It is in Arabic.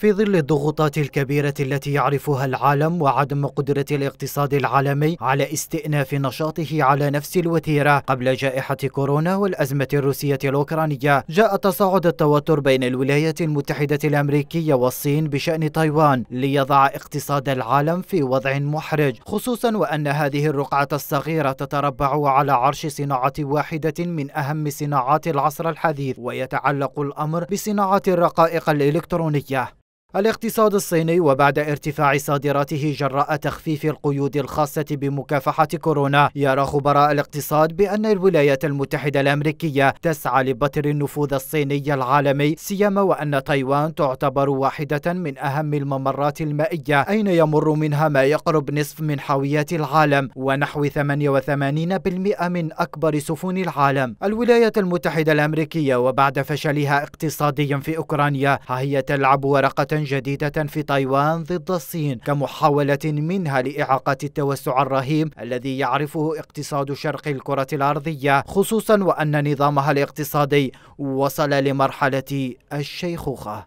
في ظل الضغوطات الكبيرة التي يعرفها العالم وعدم قدرة الاقتصاد العالمي على استئناف نشاطه على نفس الوتيرة قبل جائحة كورونا والأزمة الروسية الأوكرانية جاء تصاعد التوتر بين الولايات المتحدة الأمريكية والصين بشأن تايوان ليضع اقتصاد العالم في وضع محرج خصوصا وأن هذه الرقعة الصغيرة تتربع على عرش صناعة واحدة من أهم صناعات العصر الحديث ويتعلق الأمر بصناعة الرقائق الإلكترونية الاقتصاد الصيني وبعد ارتفاع صادراته جراء تخفيف القيود الخاصة بمكافحة كورونا يرى خبراء الاقتصاد بأن الولايات المتحدة الأمريكية تسعى لبتر النفوذ الصيني العالمي سيما وأن تايوان تعتبر واحدة من أهم الممرات المائية أين يمر منها ما يقرب نصف من حاويات العالم ونحو 88% من أكبر سفن العالم الولايات المتحدة الأمريكية وبعد فشلها اقتصاديا في أوكرانيا ها هي تلعب ورقة جديدة في تايوان ضد الصين كمحاولة منها لإعاقة التوسع الرهيب الذي يعرفه اقتصاد شرق الكرة الأرضية خصوصا وأن نظامها الاقتصادي وصل لمرحلة الشيخوخة